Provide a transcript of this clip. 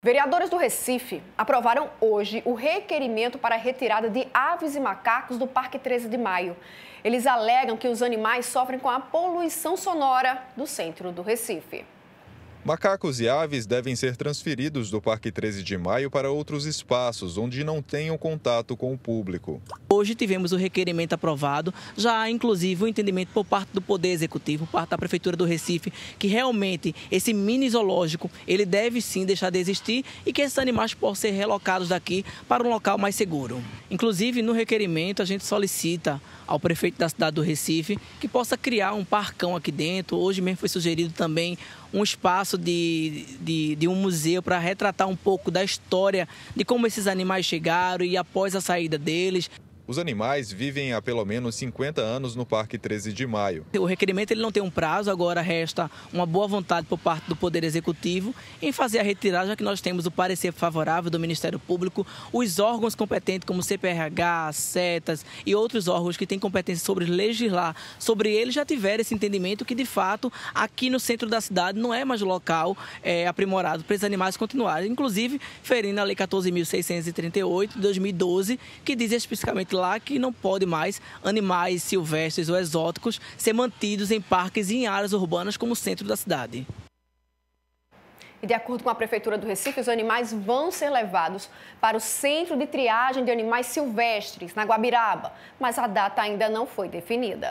Vereadores do Recife aprovaram hoje o requerimento para a retirada de aves e macacos do Parque 13 de Maio. Eles alegam que os animais sofrem com a poluição sonora do centro do Recife. Macacos e aves devem ser transferidos do Parque 13 de Maio para outros espaços onde não tenham contato com o público. Hoje tivemos o requerimento aprovado, já há inclusive o um entendimento por parte do Poder Executivo, por parte da Prefeitura do Recife, que realmente esse mini zoológico ele deve sim deixar de existir e que esses animais possam ser relocados daqui para um local mais seguro. Inclusive no requerimento a gente solicita ao prefeito da cidade do Recife que possa criar um parcão aqui dentro. Hoje mesmo foi sugerido também um espaço espaço de, de, de um museu para retratar um pouco da história de como esses animais chegaram e após a saída deles. Os animais vivem há pelo menos 50 anos no Parque 13 de Maio. O requerimento ele não tem um prazo, agora resta uma boa vontade por parte do Poder Executivo em fazer a retirada, já que nós temos o parecer favorável do Ministério Público, os órgãos competentes como CPRH, CETAS e outros órgãos que têm competência sobre legislar sobre eles já tiveram esse entendimento que, de fato, aqui no centro da cidade não é mais local é, aprimorado para esses animais continuarem, inclusive ferindo a Lei 14.638 de 2012, que diz especificamente lá que não pode mais animais silvestres ou exóticos ser mantidos em parques e em áreas urbanas como o centro da cidade. E de acordo com a Prefeitura do Recife, os animais vão ser levados para o Centro de Triagem de Animais Silvestres, na Guabiraba, mas a data ainda não foi definida.